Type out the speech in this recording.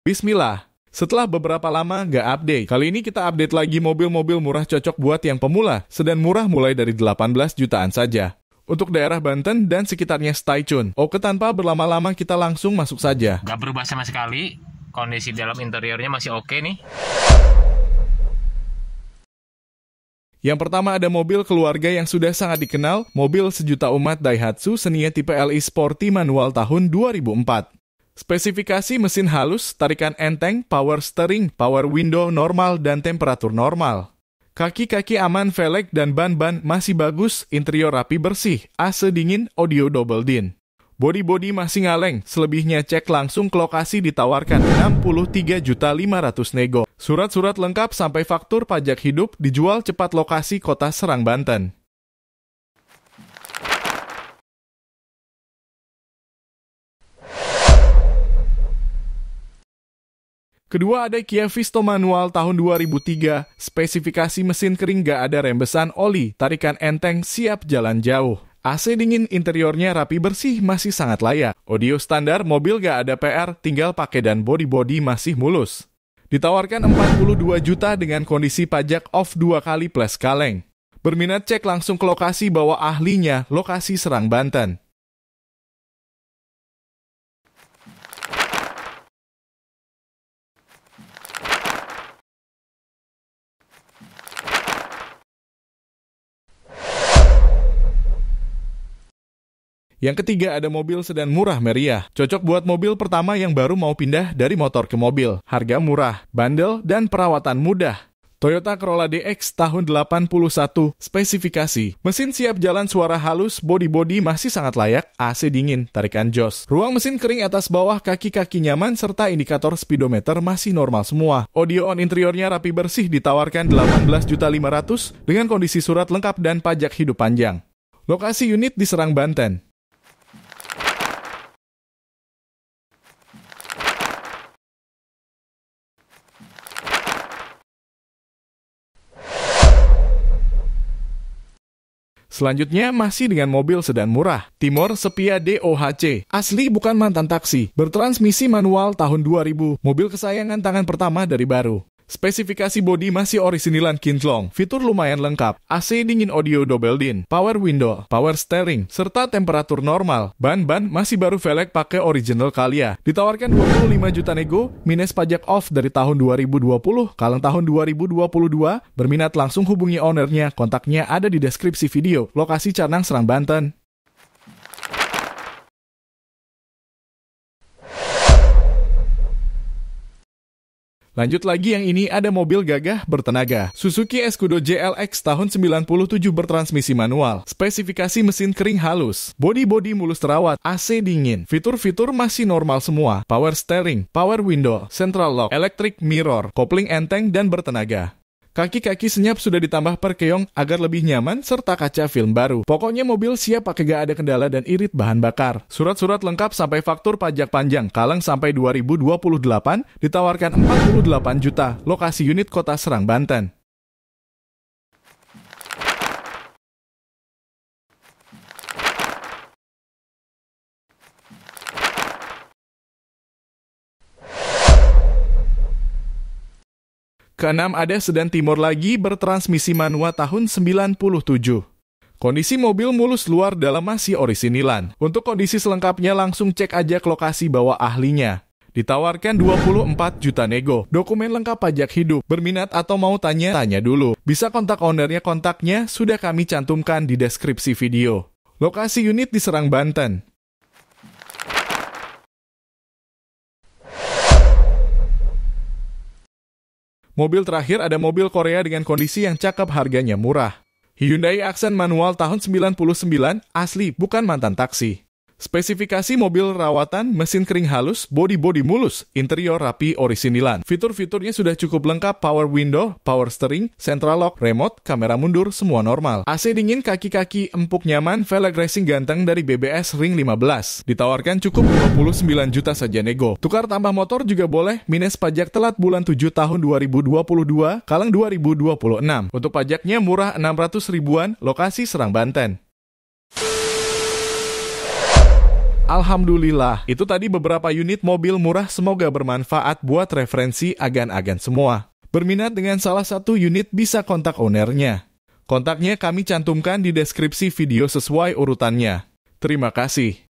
Bismillah. Setelah beberapa lama nggak update, kali ini kita update lagi mobil-mobil murah cocok buat yang pemula. Sedan murah mulai dari 18 jutaan saja. Untuk daerah Banten dan sekitarnya stay tune. Oke tanpa berlama-lama kita langsung masuk saja. Gak berubah sama sekali. Kondisi dalam interiornya masih oke nih. Yang pertama ada mobil keluarga yang sudah sangat dikenal, mobil sejuta umat Daihatsu Senia tipe LE Sporty manual tahun 2004. Spesifikasi mesin halus, tarikan enteng, power steering, power window normal, dan temperatur normal. Kaki-kaki aman velg dan ban-ban masih bagus, interior rapi bersih, AC dingin, audio double din. Body-body masih ngaleng, selebihnya cek langsung ke lokasi ditawarkan 63.500 nego. Surat-surat lengkap sampai faktur pajak hidup dijual cepat lokasi kota Serang, Banten. Kedua ada Kia Visto manual tahun 2003, spesifikasi mesin kering gak ada rembesan oli, tarikan enteng siap jalan jauh. AC dingin interiornya rapi bersih masih sangat layak. Audio standar mobil gak ada PR, tinggal pakai dan body-body masih mulus. Ditawarkan 42 juta dengan kondisi pajak off dua kali plus kaleng. Berminat cek langsung ke lokasi bawa ahlinya, lokasi Serang Banten. Yang ketiga ada mobil sedan murah meriah, cocok buat mobil pertama yang baru mau pindah dari motor ke mobil. Harga murah, bandel, dan perawatan mudah. Toyota Corolla DX tahun 81 spesifikasi. Mesin siap jalan suara halus, bodi-bodi masih sangat layak, AC dingin, tarikan jos. Ruang mesin kering atas bawah, kaki-kaki nyaman serta indikator speedometer masih normal semua. Audio on interiornya rapi bersih ditawarkan 18.500 dengan kondisi surat lengkap dan pajak hidup panjang. Lokasi unit diserang Banten. Selanjutnya masih dengan mobil sedan murah, Timor Sepia DOHC. Asli bukan mantan taksi, bertransmisi manual tahun 2000, mobil kesayangan tangan pertama dari baru. Spesifikasi bodi masih orisinilan kinclong, fitur lumayan lengkap, AC dingin audio double din, power window, power steering, serta temperatur normal. Ban-ban masih baru velg pakai original Kalia. Ditawarkan 25 juta nego, minus pajak off dari tahun 2020, kalang tahun 2022, berminat langsung hubungi ownernya, kontaknya ada di deskripsi video, lokasi Canang Serang Banten. Lanjut lagi yang ini ada mobil gagah bertenaga. Suzuki Escudo JLX tahun 97 bertransmisi manual. Spesifikasi mesin kering halus. body body mulus terawat, AC dingin. Fitur-fitur masih normal semua. Power steering, power window, central lock, electric mirror, kopling enteng dan bertenaga. Kaki-kaki senyap sudah ditambah perkeong agar lebih nyaman serta kaca film baru. Pokoknya mobil siap pakai gak ada kendala dan irit bahan bakar. Surat-surat lengkap sampai faktur pajak panjang kaleng sampai 2028 ditawarkan 48 juta lokasi unit kota Serang, Banten. Keenam ada sedan Timor lagi bertransmisi manual tahun 97. Kondisi mobil mulus luar dalam masih orisinilan. Untuk kondisi selengkapnya langsung cek aja ke lokasi bawa ahlinya. Ditawarkan 24 juta nego. Dokumen lengkap pajak hidup. Berminat atau mau tanya? Tanya dulu. Bisa kontak ownernya kontaknya sudah kami cantumkan di deskripsi video. Lokasi unit diserang Banten. Mobil terakhir ada mobil Korea dengan kondisi yang cakep harganya murah. Hyundai Accent manual tahun 99 asli, bukan mantan taksi. Spesifikasi mobil rawatan, mesin kering halus, body body mulus, interior rapi orisinilan. Fitur-fiturnya sudah cukup lengkap, power window, power steering, central lock, remote, kamera mundur, semua normal. AC dingin, kaki-kaki empuk nyaman, velg racing ganteng dari BBS Ring 15. Ditawarkan cukup 29 juta saja nego. Tukar tambah motor juga boleh, minus pajak telat bulan 7 tahun 2022, kalang 2026. Untuk pajaknya murah 600 ribuan, lokasi Serang Banten. Alhamdulillah. Itu tadi beberapa unit mobil murah semoga bermanfaat buat referensi agan-agan semua. Berminat dengan salah satu unit bisa kontak ownernya. Kontaknya kami cantumkan di deskripsi video sesuai urutannya. Terima kasih.